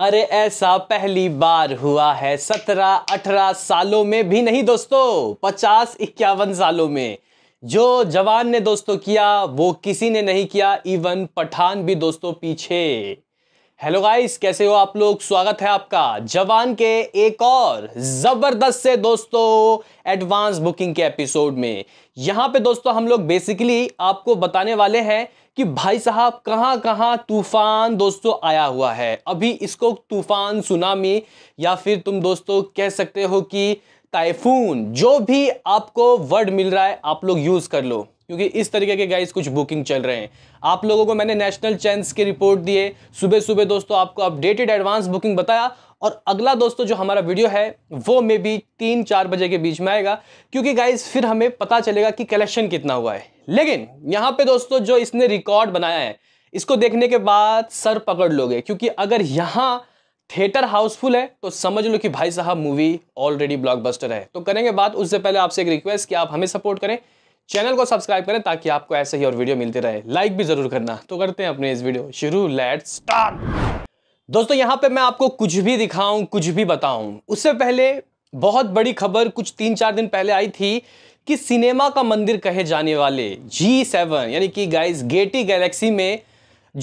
अरे ऐसा पहली बार हुआ है सत्रह अठारह सालों में भी नहीं दोस्तों पचास इक्यावन सालों में जो जवान ने दोस्तों किया वो किसी ने नहीं किया इवन पठान भी दोस्तों पीछे हेलो गाइस कैसे हो आप लोग स्वागत है आपका जवान के एक और ज़बरदस्त से दोस्तों एडवांस बुकिंग के एपिसोड में यहाँ पे दोस्तों हम लोग बेसिकली आपको बताने वाले हैं कि भाई साहब कहाँ कहाँ तूफान दोस्तों आया हुआ है अभी इसको तूफान सुनामी या फिर तुम दोस्तों कह सकते हो कि टाइफून जो भी आपको वर्ड मिल रहा है आप लोग यूज़ कर लो क्योंकि इस तरीके के गाइस कुछ बुकिंग चल रहे हैं आप लोगों को मैंने नेशनल चैंस की रिपोर्ट दिए सुबह सुबह दोस्तों आपको अपडेटेड एडवांस बुकिंग बताया और अगला दोस्तों जो हमारा वीडियो है वो मे बी तीन चार बजे के बीच में आएगा क्योंकि गाइज फिर हमें पता चलेगा कि कलेक्शन कितना हुआ है लेकिन यहाँ पे दोस्तों जो इसने रिकॉर्ड बनाया है इसको देखने के बाद सर पकड़ लोगे क्योंकि अगर यहाँ थिएटर हाउसफुल है तो समझ लो कि भाई साहब मूवी ऑलरेडी ब्लॉकबस्टर है तो करेंगे बात उससे पहले आपसे एक रिक्वेस्ट कि आप हमें सपोर्ट करें चैनल को सब्सक्राइब करें ताकि आपको ऐसे ही और वीडियो मिलते रहे लाइक भी ज़रूर करना तो करते हैं अपने इस वीडियो शुरू लेट स्टार्ट दोस्तों यहाँ पे मैं आपको कुछ भी दिखाऊं कुछ भी बताऊं उससे पहले बहुत बड़ी खबर कुछ तीन चार दिन पहले आई थी कि सिनेमा का मंदिर कहे जाने वाले जी सेवन यानी कि गाइज गेटी गैलेक्सी में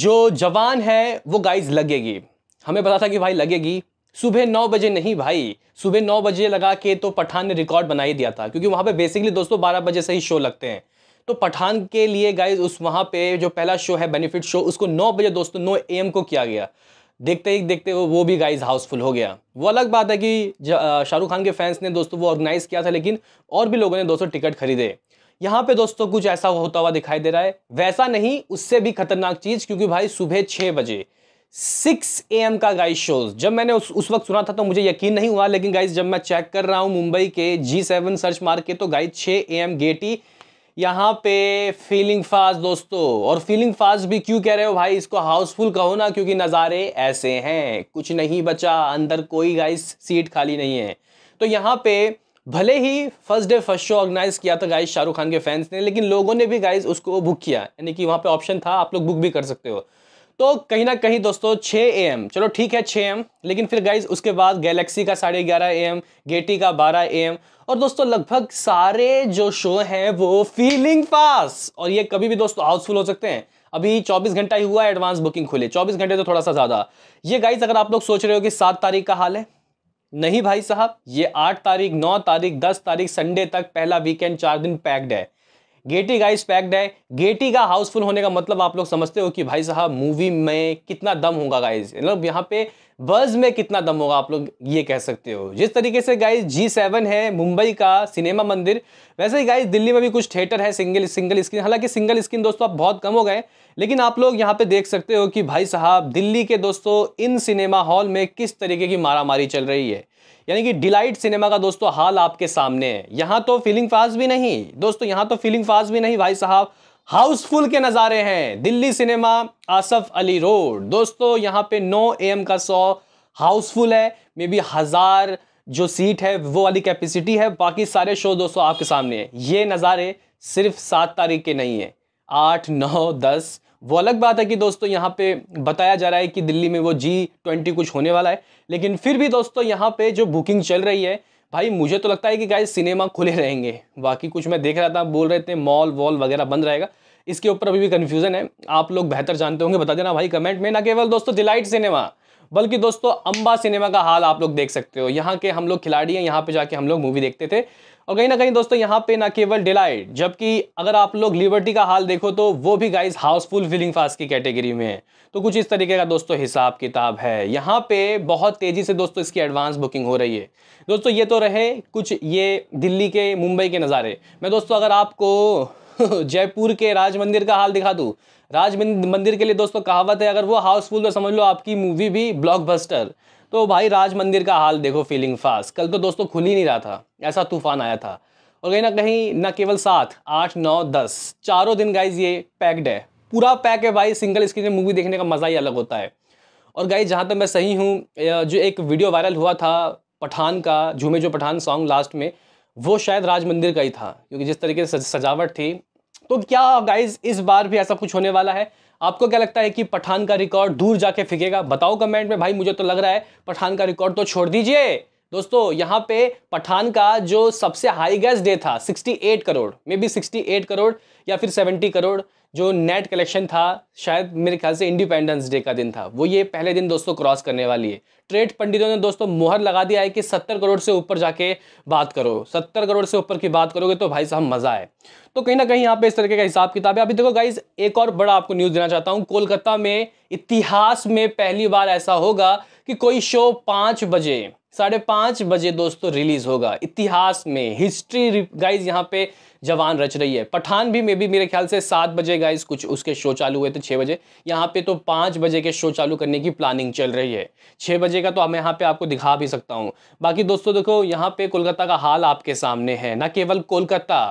जो जवान है वो गाइज लगेगी हमें पता था कि भाई लगेगी सुबह नौ बजे नहीं भाई सुबह नौ बजे लगा के तो पठान ने रिकॉर्ड बना ही दिया था क्योंकि वहाँ पे बेसिकली दोस्तों बारह बजे से ही शो लगते हैं तो पठान के लिए गाइज उस वहाँ पे जो पहला शो है बेनिफिट शो उसको नौ बजे दोस्तों नौ ए को किया गया देखते ही देखते वो वो भी गाइज हाउसफुल हो गया वो अलग बात है कि शाहरुख खान के फैंस ने दोस्तों वो ऑर्गेनाइज़ किया था लेकिन और भी लोगों ने दोस्तों टिकट खरीदे यहाँ पे दोस्तों कुछ ऐसा होता हुआ दिखाई दे रहा है वैसा नहीं उससे भी खतरनाक चीज़ क्योंकि भाई सुबह छः बजे सिक्स ए एम का गाइस शोज जब मैंने उस उस वक्त सुना था तो मुझे यकीन नहीं हुआ लेकिन गाइस जब मैं चेक कर रहा हूँ मुंबई के जी सेवन सर्च मार के तो गाइस छः ए एम गेटी यहाँ पे फीलिंग फास्ट दोस्तों और फीलिंग फास्ट भी क्यों कह रहे हो भाई इसको हाउसफुल कहो ना क्योंकि नज़ारे ऐसे हैं कुछ नहीं बचा अंदर कोई गाइस सीट खाली नहीं है तो यहाँ पे भले ही first day first show organise किया था गाइस शाहरुख खान के फैंस ने लेकिन लोगों ने भी गाइस उसको बुक किया यानी कि वहाँ पे ऑप्शन था आप लोग बुक भी कर सकते हो तो कहीं ना कहीं दोस्तों 6 एम चलो ठीक है 6 एम लेकिन फिर गाइज उसके बाद गैलेक्सी का साढ़े ग्यारह ए एम गेटी का 12 एम और दोस्तों लगभग सारे जो शो हैं वो फीलिंग फास्ट और ये कभी भी दोस्तों हाउसफुल हो सकते हैं अभी 24 घंटा ही हुआ है एडवांस बुकिंग खुले 24 घंटे तो थोड़ा सा ज़्यादा ये गाइज अगर आप लोग सोच रहे हो कि सात तारीख का हाल है नहीं भाई साहब ये आठ तारीख नौ तारीख दस तारीख संडे तक पहला वीकेंड चार दिन पैक्ड है गेटी गाइस पैक्ड है गेटी का हाउसफुल होने का मतलब आप लोग समझते हो कि भाई साहब मूवी में कितना दम होगा गाइज मतलब यहाँ पे बज में कितना दम होगा आप लोग ये कह सकते हो जिस तरीके से गाइज जी सेवन है मुंबई का सिनेमा मंदिर वैसे ही गाइज दिल्ली में भी कुछ थिएटर है सिंगल सिंगल स्क्रीन हालांकि सिंगल स्क्रीन दोस्तों आप बहुत कम हो गए लेकिन आप लोग यहाँ पे देख सकते हो कि भाई साहब दिल्ली के दोस्तों इन सिनेमा हॉल में किस तरीके की मारामारी चल रही है यानी कि डिलाइट सिनेमा का दोस्तों हाल आपके सामने है यहां तो फीलिंग फास्ट भी नहीं दोस्तों यहां तो फीलिंग फास्ट भी नहीं भाई साहब हाउसफुल के नज़ारे हैं दिल्ली सिनेमा आसफ अली रोड दोस्तों यहां पे 9 एम का सौ हाउसफुल है मे बी हज़ार जो सीट है वो वाली कैपेसिटी है बाकी सारे शो दोस्तों आपके सामने है ये नज़ारे सिर्फ सात तारीख के नहीं है आठ नौ दस वो अलग बात है कि दोस्तों यहाँ पे बताया जा रहा है कि दिल्ली में वो जी ट्वेंटी कुछ होने वाला है लेकिन फिर भी दोस्तों यहाँ पे जो बुकिंग चल रही है भाई मुझे तो लगता है कि गाइज सिनेमा खुले रहेंगे बाकी कुछ मैं देख रहा था बोल रहे थे मॉल वॉल वगैरह बंद रहेगा इसके ऊपर अभी भी कन्फ्यूजन है आप लोग बेहतर जानते होंगे बता देना भाई कमेंट में ना केवल दोस्तों डिलाइट सिनेमा बल्कि दोस्तों अम्बा सिनेमा का हाल आप लोग देख सकते हो यहाँ के हम लोग खिलाड़ी हैं यहाँ पे जाके हम लोग मूवी देखते थे और कहीं ना कहीं दोस्तों यहाँ पे ना केवल डिलाइट जबकि अगर आप लोग लिबर्टी का हाल देखो तो वो भी गाइज हाउसफुल फीलिंग फास्ट की कैटेगरी में है तो कुछ इस तरीके का दोस्तों हिसाब किताब है यहाँ पे बहुत तेज़ी से दोस्तों इसकी एडवांस बुकिंग हो रही है दोस्तों ये तो रहे कुछ ये दिल्ली के मुंबई के नज़ारे मैं दोस्तों अगर आपको जयपुर के राज मंदिर का हाल दिखा दूँ राज मंदिर के लिए दोस्तों कहावत है अगर वो हाउसफुल तो समझ लो आपकी मूवी भी ब्लॉकबस्टर तो भाई राज मंदिर का हाल देखो फीलिंग फास्ट कल तो दोस्तों खुल ही नहीं रहा था ऐसा तूफान आया था और कहीं ना कहीं ना केवल सात आठ नौ दस चारों दिन गाइज ये पैक्ड है पूरा पैक है भाई सिंगल स्क्रीन में मूवी देखने का मज़ा ही अलग होता है और गाइज जहाँ तक तो मैं सही हूँ जो एक वीडियो वायरल हुआ था पठान का झूमे जो पठान सॉन्ग लास्ट में वो शायद राज मंदिर का ही था क्योंकि जिस तरीके से सजावट थी तो क्या गाइज इस बार भी ऐसा कुछ होने वाला है आपको क्या लगता है कि पठान का रिकॉर्ड दूर जाके फेंकेगा बताओ कमेंट में भाई मुझे तो लग रहा है पठान का रिकॉर्ड तो छोड़ दीजिए दोस्तों यहाँ पे पठान का जो सबसे हाईगेस्ट डे था 68 करोड़ मे बी 68 करोड़ या फिर 70 करोड़ जो नेट कलेक्शन था शायद मेरे ख्याल से इंडिपेंडेंस डे का दिन था वो ये पहले दिन दोस्तों क्रॉस करने वाली है ट्रेड पंडितों ने दोस्तों मोहर लगा दिया है कि सत्तर करोड़ से ऊपर जाके बात करो सत्तर करोड़ से ऊपर की बात करोगे तो भाई साहब मज़ा है तो कहीं ना कहीं यहाँ पे इस तरीके का हिसाब किताब है अभी देखो गाइज एक और बड़ा आपको न्यूज़ देना चाहता हूँ कोलकाता में इतिहास में पहली बार ऐसा होगा कि कोई शो पाँच बजे साढ़े पाँच बजे दोस्तों रिलीज होगा इतिहास में हिस्ट्री गाइज यहाँ पे जवान रच रही है पठान भी मे भी मेरे ख्याल से सात बजे गाइज कुछ उसके शो चालू हुए थे छः बजे यहाँ पे तो पाँच बजे के शो चालू करने की प्लानिंग चल रही है छः बजे का तो मैं यहाँ पे आपको दिखा भी सकता हूँ बाकी दोस्तों देखो यहाँ पे कोलकाता का हाल आपके सामने है ना केवल कोलकाता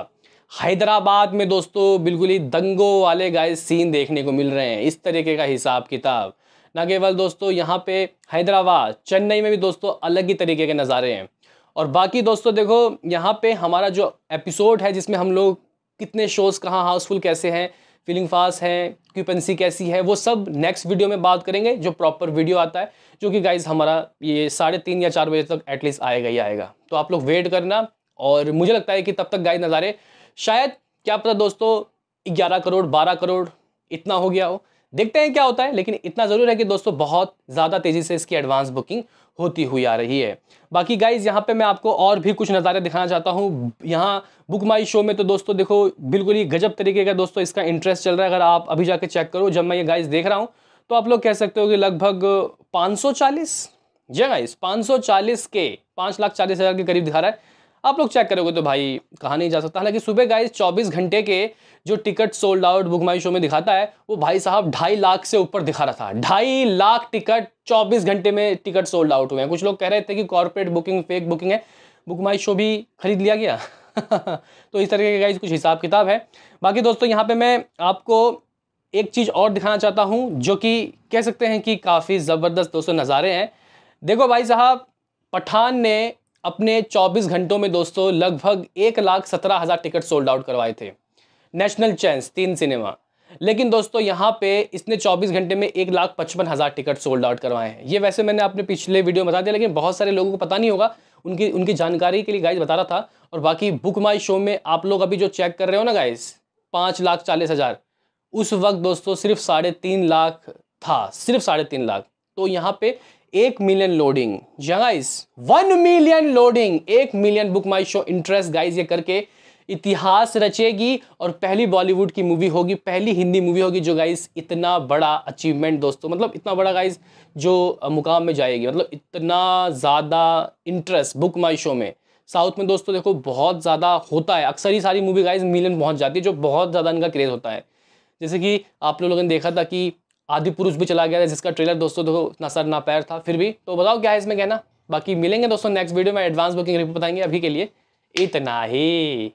हैदराबाद में दोस्तों बिल्कुल ही दंगों वाले गाइज सीन देखने को मिल रहे हैं इस तरीके का हिसाब किताब ना केवल दोस्तों यहाँ पे हैदराबाद चेन्नई में भी दोस्तों अलग ही तरीके के नज़ारे हैं और बाकी दोस्तों देखो यहाँ पे हमारा जो एपिसोड है जिसमें हम लोग कितने शोज़ कहाँ हाउसफुल कैसे हैं फीलिंग फास्ट है क्यूपेंसी कैसी है वो सब नेक्स्ट वीडियो में बात करेंगे जो प्रॉपर वीडियो आता है जो कि गाइज हमारा ये साढ़े तीन या चार बजे तक एटलीस्ट आएगा ही आएगा तो आप लोग वेट करना और मुझे लगता है कि तब तक गाइज नज़ारे शायद क्या पता दोस्तों ग्यारह करोड़ बारह करोड़ इतना हो गया हो देखते हैं क्या होता है लेकिन इतना ज़रूर है कि दोस्तों बहुत ज़्यादा तेज़ी से इसकी एडवांस बुकिंग होती हुई आ रही है बाकी गाइज यहाँ पे मैं आपको और भी कुछ नज़ारे दिखाना चाहता हूँ यहाँ बुक माई शो में तो दोस्तों देखो बिल्कुल ही गजब तरीके का दोस्तों इसका इंटरेस्ट चल रहा है अगर आप अभी जाके चेक करो जब मैं ये गाइज देख रहा हूँ तो आप लोग कह सकते हो कि लगभग 540 जी सौ चालीस के पाँच लाख चालीस हज़ार के करीब दिखा रहा है आप लोग चेक करोगे तो भाई कहा नहीं जा सकता हालांकि सुबह गाइज 24 घंटे के जो ticket sold out book my show में दिखाता है वो भाई साहब ढाई लाख से ऊपर दिखा रहा था ढाई लाख टिकट 24 घंटे में टिकट सोल्ड आउट हुए हैं कुछ लोग कह रहे थे कि कॉरपोरेट बुकिंग फेक बुकिंग है बुकमाई शो भी खरीद लिया गया तो इस तरीके का गाइज कुछ हिसाब किताब है बाकी दोस्तों यहाँ पर मैं आपको एक चीज़ और दिखाना चाहता हूँ जो कि कह सकते हैं कि काफ़ी ज़बरदस्त दोस्तों नज़ारे हैं देखो भाई साहब पठान ने अपने 24 घंटों में दोस्तों लगभग एक लाख सत्रह हज़ार टिकट सोल्ड आउट करवाए थे नेशनल चैंस तीन सिनेमा लेकिन दोस्तों यहाँ पे इसने 24 घंटे में एक लाख पचपन हज़ार टिकट सोल्ड आउट करवाए हैं ये वैसे मैंने अपने पिछले वीडियो में बता दिया लेकिन बहुत सारे लोगों को पता नहीं होगा उनकी उनकी जानकारी के लिए गाइज बता रहा था और बाकी बुक माई शो में आप लोग अभी जो चेक कर रहे हो ना गाइज पाँच लाख चालीस हज़ार उस वक्त दोस्तों सिर्फ साढ़े तीन लाख था सिर्फ साढ़े तीन लाख तो यहाँ पे एक million loading guys one million loading एक million book my show interest guys ये करके इतिहास रचेगी और पहली बॉलीवुड की मूवी होगी पहली हिंदी मूवी होगी जो गाइस इतना बड़ा अचीवमेंट दोस्तों मतलब इतना बड़ा गाइस जो मुकाम में जाएगी मतलब इतना ज़्यादा इंटरेस्ट बुक माई शो में साउथ में दोस्तों देखो बहुत ज़्यादा होता है अक्सर ही सारी मूवी गाइज मिलियन पहुंच जाती है जो बहुत ज़्यादा इनका क्रेज़ होता है जैसे कि आप लोगों ने देखा था कि आदि पुरुष भी चला गया था जिसका ट्रेलर दोस्तों देखो ना सर ना पैर था फिर भी तो बताओ क्या है इसमें कहना बाकी मिलेंगे दोस्तों नेक्स्ट वीडियो में एडवांस बुकिंग रिपोर्ट बताएंगे अभी के लिए इतना ही